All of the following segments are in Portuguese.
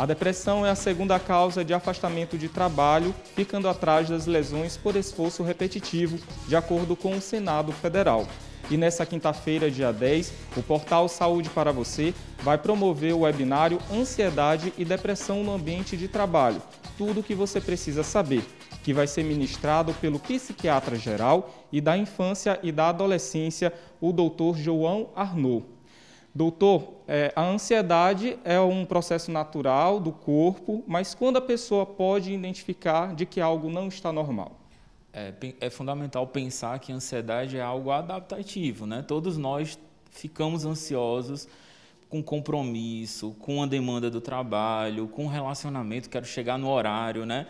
A depressão é a segunda causa de afastamento de trabalho, ficando atrás das lesões por esforço repetitivo, de acordo com o Senado Federal. E nesta quinta-feira, dia 10, o portal Saúde para Você vai promover o webinário Ansiedade e Depressão no Ambiente de Trabalho. Tudo o que você precisa saber, que vai ser ministrado pelo psiquiatra geral e da infância e da adolescência, o Dr. João Arnaud. Doutor, é, a ansiedade é um processo natural do corpo, mas quando a pessoa pode identificar de que algo não está normal? É, é fundamental pensar que a ansiedade é algo adaptativo, né? Todos nós ficamos ansiosos com compromisso, com a demanda do trabalho, com relacionamento, quero chegar no horário, né?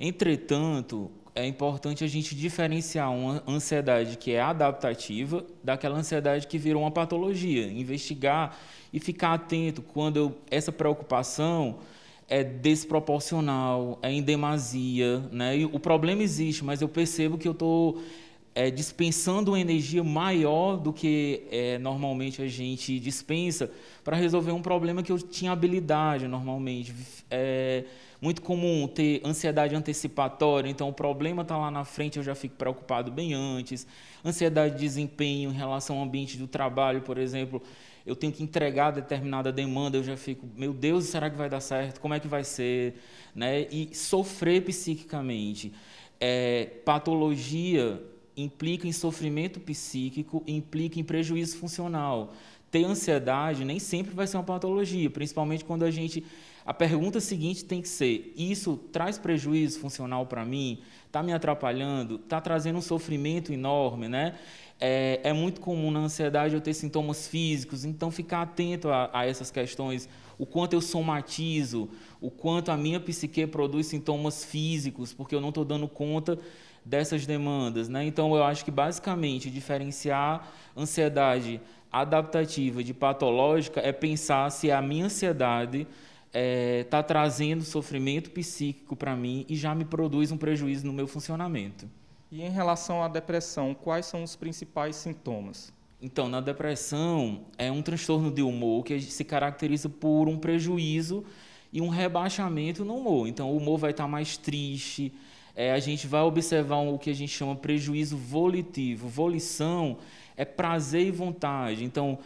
Entretanto, é importante a gente diferenciar uma ansiedade que é adaptativa daquela ansiedade que virou uma patologia. Investigar e ficar atento quando eu, essa preocupação é desproporcional, é em demasia. Né? E o problema existe, mas eu percebo que eu estou é, dispensando uma energia maior do que é, normalmente a gente dispensa para resolver um problema que eu tinha habilidade normalmente. É muito comum ter ansiedade antecipatória, então o problema está lá na frente, eu já fico preocupado bem antes. Ansiedade de desempenho em relação ao ambiente do trabalho, por exemplo, eu tenho que entregar determinada demanda, eu já fico, meu Deus, será que vai dar certo? Como é que vai ser? Né? E sofrer psiquicamente. É, patologia implica em sofrimento psíquico, implica em prejuízo funcional. Ter ansiedade nem sempre vai ser uma patologia, principalmente quando a gente. A pergunta seguinte tem que ser: isso traz prejuízo funcional para mim? Está me atrapalhando? Está trazendo um sofrimento enorme, né? É, é, muito comum na ansiedade eu ter sintomas físicos, então ficar atento a, a essas questões, o quanto eu somatizo, o quanto a minha psique produz sintomas físicos, porque eu não estou dando conta dessas demandas, né? Então eu acho que basicamente diferenciar ansiedade adaptativa de patológica é pensar se a minha ansiedade está é, tá trazendo sofrimento psíquico para mim e já me produz um prejuízo no meu funcionamento. E em relação à depressão, quais são os principais sintomas? Então, na depressão, é um transtorno de humor que se caracteriza por um prejuízo e um rebaixamento no humor. Então, o humor vai estar tá mais triste, é, a gente vai observar o que a gente chama prejuízo volitivo. Volição é prazer e vontade. Então,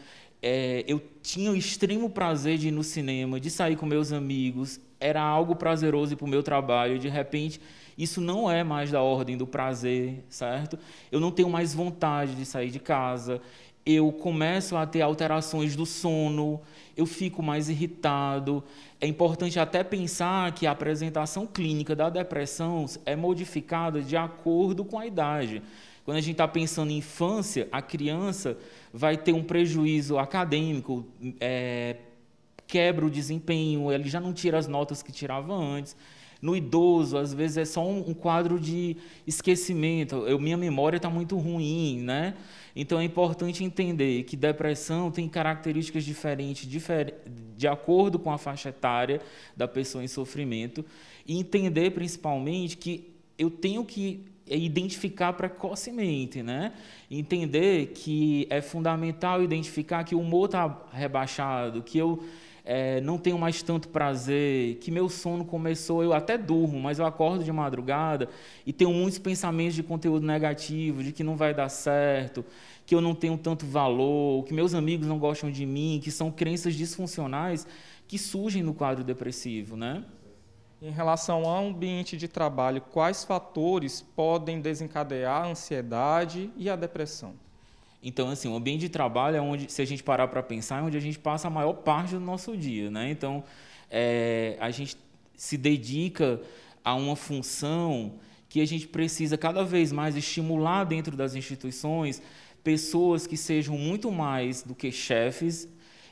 é, eu tinha o extremo prazer de ir no cinema, de sair com meus amigos, era algo prazeroso para o meu trabalho, de repente isso não é mais da ordem do prazer, certo? Eu não tenho mais vontade de sair de casa, eu começo a ter alterações do sono, eu fico mais irritado. É importante até pensar que a apresentação clínica da depressão é modificada de acordo com a idade. Quando a gente está pensando em infância, a criança vai ter um prejuízo acadêmico, é, quebra o desempenho, ele já não tira as notas que tirava antes. No idoso, às vezes é só um, um quadro de esquecimento. Eu, minha memória está muito ruim, né? Então é importante entender que depressão tem características diferentes difer de acordo com a faixa etária da pessoa em sofrimento e entender principalmente que eu tenho que é, identificar precocemente, né? Entender que é fundamental identificar que o humor está rebaixado, que eu é, não tenho mais tanto prazer, que meu sono começou, eu até durmo, mas eu acordo de madrugada e tenho muitos pensamentos de conteúdo negativo, de que não vai dar certo, que eu não tenho tanto valor, que meus amigos não gostam de mim, que são crenças disfuncionais que surgem no quadro depressivo, né? Em relação ao ambiente de trabalho, quais fatores podem desencadear a ansiedade e a depressão? Então, assim, o ambiente de trabalho é onde, se a gente parar para pensar, é onde a gente passa a maior parte do nosso dia, né? Então, é, a gente se dedica a uma função que a gente precisa cada vez mais estimular dentro das instituições pessoas que sejam muito mais do que chefes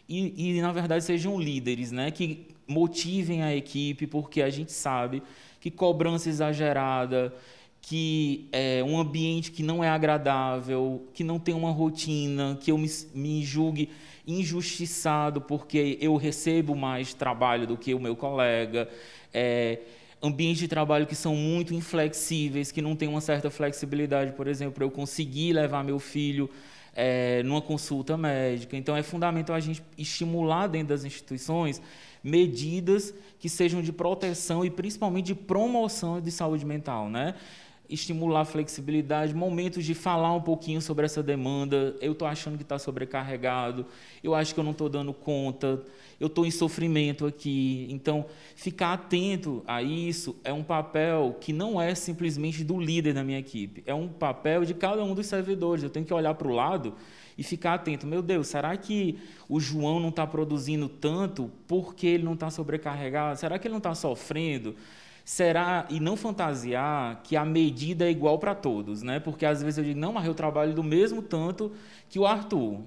e, e na verdade, sejam líderes, né? Que motivem a equipe, porque a gente sabe que cobrança exagerada, que é um ambiente que não é agradável, que não tem uma rotina, que eu me, me julgue injustiçado porque eu recebo mais trabalho do que o meu colega, é, ambientes de trabalho que são muito inflexíveis, que não tem uma certa flexibilidade, por exemplo, eu conseguir levar meu filho é, numa consulta médica. Então, é fundamental a gente estimular dentro das instituições medidas que sejam de proteção e principalmente de promoção de saúde mental, né? estimular a flexibilidade, momentos de falar um pouquinho sobre essa demanda. Eu estou achando que está sobrecarregado, eu acho que eu não estou dando conta, eu estou em sofrimento aqui. Então, ficar atento a isso é um papel que não é simplesmente do líder da minha equipe, é um papel de cada um dos servidores. Eu tenho que olhar para o lado e ficar atento. Meu Deus, será que o João não está produzindo tanto porque ele não está sobrecarregado? Será que ele não está sofrendo? será e não fantasiar que a medida é igual para todos, né? Porque às vezes eu digo, não, mas eu trabalho do mesmo tanto que o Arthur.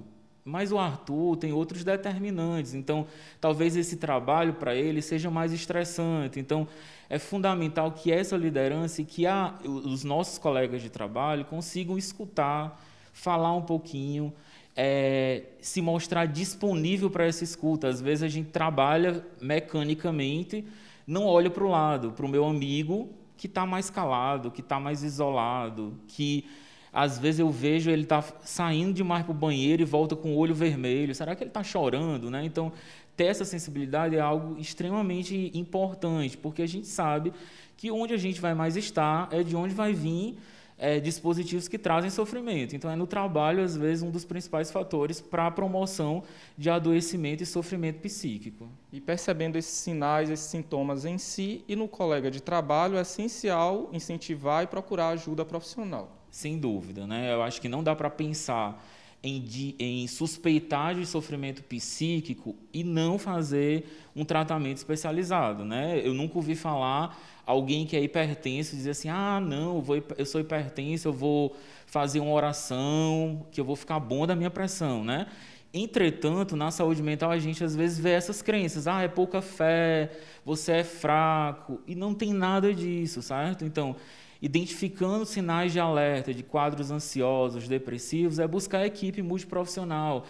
Mas o Arthur tem outros determinantes, então talvez esse trabalho para ele seja mais estressante. Então é fundamental que essa liderança e que a, os nossos colegas de trabalho consigam escutar, falar um pouquinho, é, se mostrar disponível para essa escuta. Às vezes a gente trabalha mecanicamente, não olho para o lado, para o meu amigo que está mais calado, que está mais isolado, que às vezes eu vejo ele está saindo demais para o banheiro e volta com o olho vermelho. Será que ele está chorando? Né? Então, ter essa sensibilidade é algo extremamente importante, porque a gente sabe que onde a gente vai mais estar é de onde vai vir é, dispositivos que trazem sofrimento. Então, é no trabalho, às vezes, um dos principais fatores para a promoção de adoecimento e sofrimento psíquico. E percebendo esses sinais, esses sintomas em si e no colega de trabalho, é essencial incentivar e procurar ajuda profissional. Sem dúvida, né? Eu acho que não dá para pensar em, em, suspeitar de sofrimento psíquico e não fazer um tratamento especializado, né? Eu nunca ouvi falar alguém que é hipertenso dizer assim: ah, não, eu, vou, eu sou hipertenso, eu vou fazer uma oração, que eu vou ficar bom da minha pressão, né? Entretanto, na saúde mental, a gente às vezes vê essas crenças: ah, é pouca fé, você é fraco, e não tem nada disso, certo? Então, identificando sinais de alerta de quadros ansiosos, depressivos, é buscar a equipe multiprofissional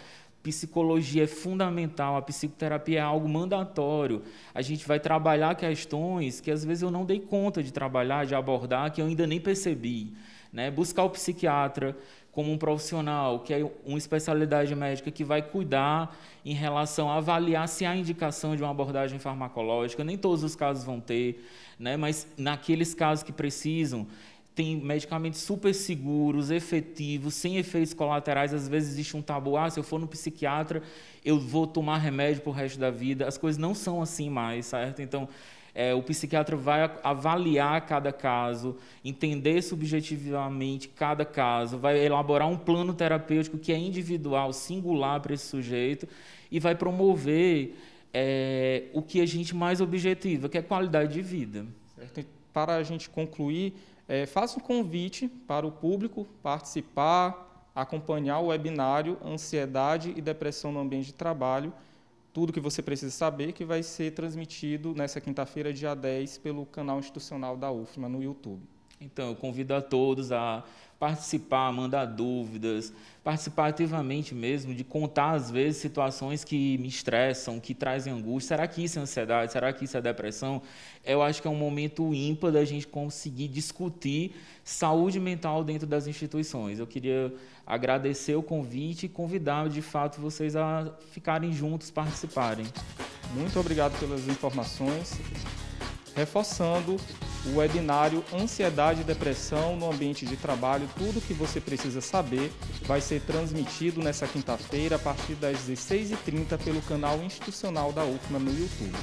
psicologia é fundamental, a psicoterapia é algo mandatório. A gente vai trabalhar questões que às vezes eu não dei conta de trabalhar, de abordar, que eu ainda nem percebi. Né? Buscar o psiquiatra como um profissional, que é uma especialidade médica que vai cuidar em relação a avaliar se há indicação de uma abordagem farmacológica. Nem todos os casos vão ter, né? mas naqueles casos que precisam, tem medicamentos super seguros, efetivos, sem efeitos colaterais. Às vezes existe um tabu, ah, se eu for no psiquiatra, eu vou tomar remédio para o resto da vida. As coisas não são assim mais, certo? Então, é, o psiquiatra vai avaliar cada caso, entender subjetivamente cada caso, vai elaborar um plano terapêutico que é individual, singular para esse sujeito e vai promover é, o que a gente mais objetiva, que é qualidade de vida. Certo? Para a gente concluir, é, faço um convite para o público participar, acompanhar o webinário Ansiedade e Depressão no Ambiente de Trabalho, tudo que você precisa saber, que vai ser transmitido nessa quinta-feira, dia 10, pelo canal institucional da UFMA no YouTube. Então, eu convido a todos a participar, mandar dúvidas, participar ativamente mesmo, de contar, às vezes, situações que me estressam, que trazem angústia. Será que isso é ansiedade? Será que isso é depressão? Eu acho que é um momento ímpar da gente conseguir discutir saúde mental dentro das instituições. Eu queria agradecer o convite e convidar, de fato, vocês a ficarem juntos, participarem. Muito obrigado pelas informações. Reforçando o webinário Ansiedade e Depressão no Ambiente de Trabalho. Tudo o que você precisa saber vai ser transmitido nessa quinta-feira a partir das 16h30 pelo canal institucional da UFMA no YouTube.